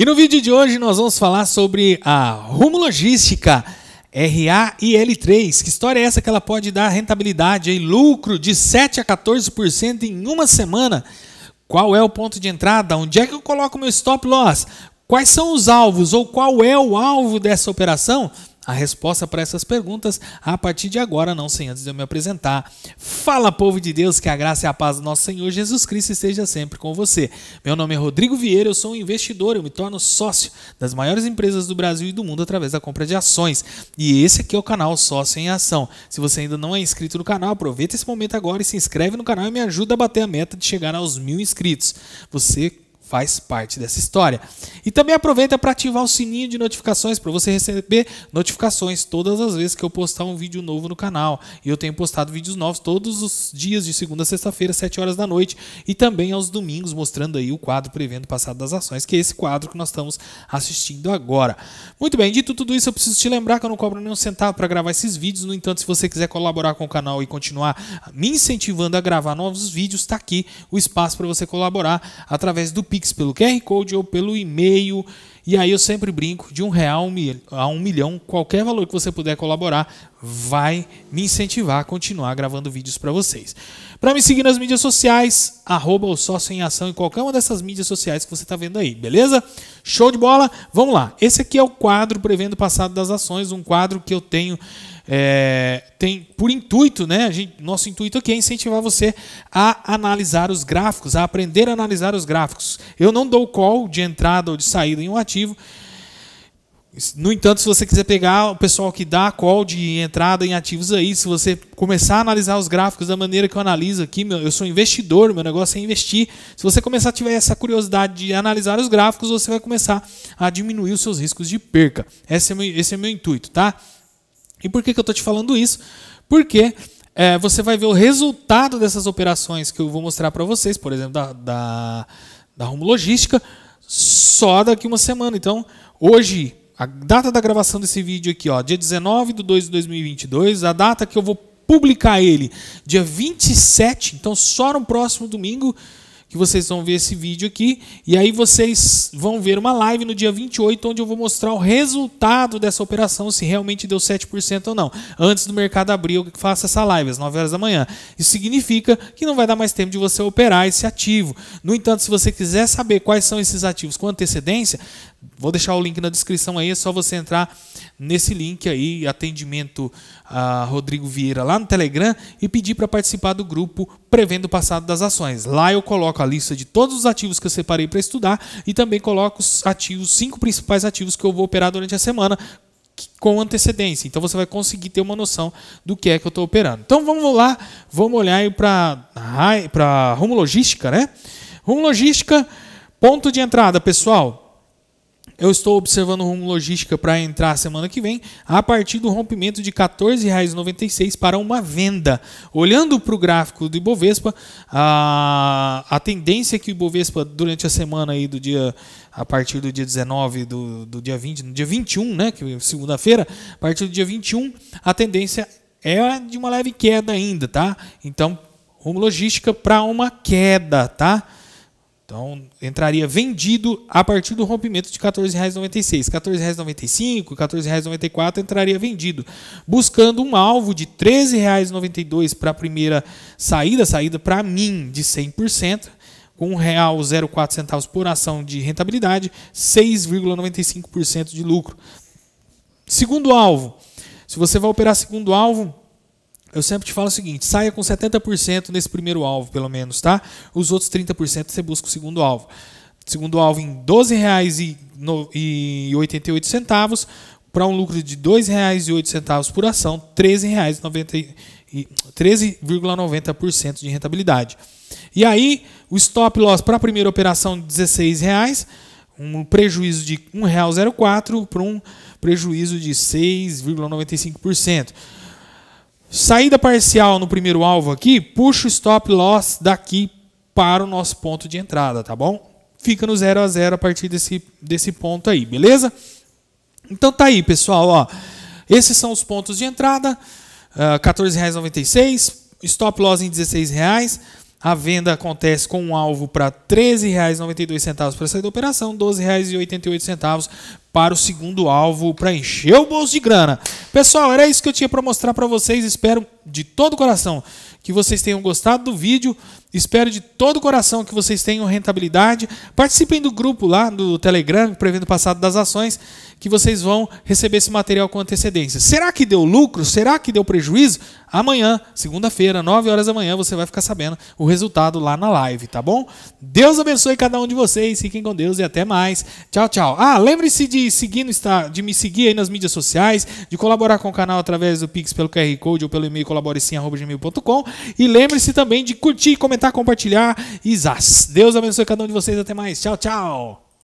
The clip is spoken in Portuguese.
E no vídeo de hoje nós vamos falar sobre a Rumo Logística RA e L3. Que história é essa que ela pode dar rentabilidade e lucro de 7 a 14% em uma semana? Qual é o ponto de entrada? Onde é que eu coloco meu stop loss? Quais são os alvos ou qual é o alvo dessa operação? a resposta para essas perguntas a partir de agora, não sem antes de eu me apresentar. Fala, povo de Deus, que a graça e a paz do nosso Senhor Jesus Cristo esteja sempre com você. Meu nome é Rodrigo Vieira, eu sou um investidor, eu me torno sócio das maiores empresas do Brasil e do mundo através da compra de ações. E esse aqui é o canal Sócio em Ação. Se você ainda não é inscrito no canal, aproveita esse momento agora e se inscreve no canal e me ajuda a bater a meta de chegar aos mil inscritos. Você faz parte dessa história. E também aproveita para ativar o sininho de notificações para você receber notificações todas as vezes que eu postar um vídeo novo no canal. E eu tenho postado vídeos novos todos os dias de segunda a sexta-feira, 7 horas da noite, e também aos domingos mostrando aí o quadro prevendo o passado das ações, que é esse quadro que nós estamos assistindo agora. Muito bem, dito tudo isso, eu preciso te lembrar que eu não cobro nenhum centavo para gravar esses vídeos. No entanto, se você quiser colaborar com o canal e continuar me incentivando a gravar novos vídeos, está aqui o espaço para você colaborar através do Pix Pix pelo QR Code ou pelo e-mail. E aí eu sempre brinco, de um real a um milhão, qualquer valor que você puder colaborar vai me incentivar a continuar gravando vídeos para vocês. Para me seguir nas mídias sociais, arroba o sócio em ação em qualquer uma dessas mídias sociais que você está vendo aí, beleza? Show de bola? Vamos lá. Esse aqui é o quadro Prevendo o Passado das Ações, um quadro que eu tenho é, tem por intuito, né? Gente, nosso intuito aqui é incentivar você a analisar os gráficos, a aprender a analisar os gráficos. Eu não dou call de entrada ou de saída em um ativo. No entanto, se você quiser pegar o pessoal que dá call de entrada em ativos aí, se você começar a analisar os gráficos da maneira que eu analiso aqui, meu, eu sou investidor, meu negócio é investir. Se você começar a tiver essa curiosidade de analisar os gráficos, você vai começar a diminuir os seus riscos de perca. Esse é meu, esse é meu intuito, tá? E por que, que eu estou te falando isso? Porque é, você vai ver o resultado dessas operações que eu vou mostrar para vocês, por exemplo, da, da, da Rumo Logística, só daqui uma semana. Então, hoje, a data da gravação desse vídeo aqui, ó, dia 19 de 2 de 2022, a data que eu vou publicar ele, dia 27, então só no próximo domingo, que vocês vão ver esse vídeo aqui. E aí vocês vão ver uma live no dia 28, onde eu vou mostrar o resultado dessa operação, se realmente deu 7% ou não. Antes do mercado abrir, eu faço essa live às 9 horas da manhã. Isso significa que não vai dar mais tempo de você operar esse ativo. No entanto, se você quiser saber quais são esses ativos com antecedência, Vou deixar o link na descrição aí, é só você entrar nesse link aí, atendimento a Rodrigo Vieira lá no Telegram e pedir para participar do grupo Prevendo o Passado das Ações. Lá eu coloco a lista de todos os ativos que eu separei para estudar e também coloco os ativos, cinco principais ativos que eu vou operar durante a semana, com antecedência. Então você vai conseguir ter uma noção do que é que eu estou operando. Então vamos lá, vamos olhar aí para Rumo Logística, né? Rumo Logística, ponto de entrada, pessoal. Eu estou observando o rumo logística para entrar semana que vem, a partir do rompimento de R$ 14,96 para uma venda. Olhando para o gráfico do Ibovespa, a, a tendência é que o Ibovespa, durante a semana aí do dia a partir do dia 19 do, do dia 20, no dia 21, né, que é segunda-feira, a partir do dia 21, a tendência é de uma leve queda ainda, tá? Então, rumo logística para uma queda, tá? Então, entraria vendido a partir do rompimento de R$ 14,96. R$ 14,95, R$ 14,94 entraria vendido, buscando um alvo de R$ 13,92 para a primeira saída, saída para mim de 100%, com R$ por ação de rentabilidade, 6,95% de lucro. Segundo alvo, se você vai operar segundo alvo, eu sempre te falo o seguinte: saia com 70% nesse primeiro alvo, pelo menos, tá? Os outros 30% você busca o segundo alvo. Segundo alvo em R$ 12,88 para um lucro de R$ 2,08 por ação, R$ 13,90 de rentabilidade. E aí, o stop loss para a primeira operação de R$ 16,00, um prejuízo de R$ 1,04 para um prejuízo de 6,95%. Saída parcial no primeiro alvo aqui, puxa o stop loss daqui para o nosso ponto de entrada, tá bom? Fica no 0 a 0 a partir desse, desse ponto aí, beleza? Então tá aí, pessoal, ó. Esses são os pontos de entrada, uh, ah, 14,96, stop loss em 16 reais. A venda acontece com um alvo para R$13,92 para sair da operação, R$12,88 para o segundo alvo, para encher o bolso de grana. Pessoal, era isso que eu tinha para mostrar para vocês. Espero de todo coração que vocês tenham gostado do vídeo. Espero de todo coração que vocês tenham rentabilidade. Participem do grupo lá do Telegram, prevendo o passado das ações, que vocês vão receber esse material com antecedência. Será que deu lucro? Será que deu prejuízo? Amanhã, segunda-feira, 9 horas da manhã, você vai ficar sabendo o resultado lá na live, tá bom? Deus abençoe cada um de vocês. Fiquem com Deus e até mais. Tchau, tchau. Ah, lembre-se de de seguir no Insta, de me seguir aí nas mídias sociais, de colaborar com o canal através do Pix pelo QR Code ou pelo e-mail colaborecim.com. E lembre-se também de curtir, comentar, compartilhar. Isas. Deus abençoe cada um de vocês. Até mais. Tchau, tchau.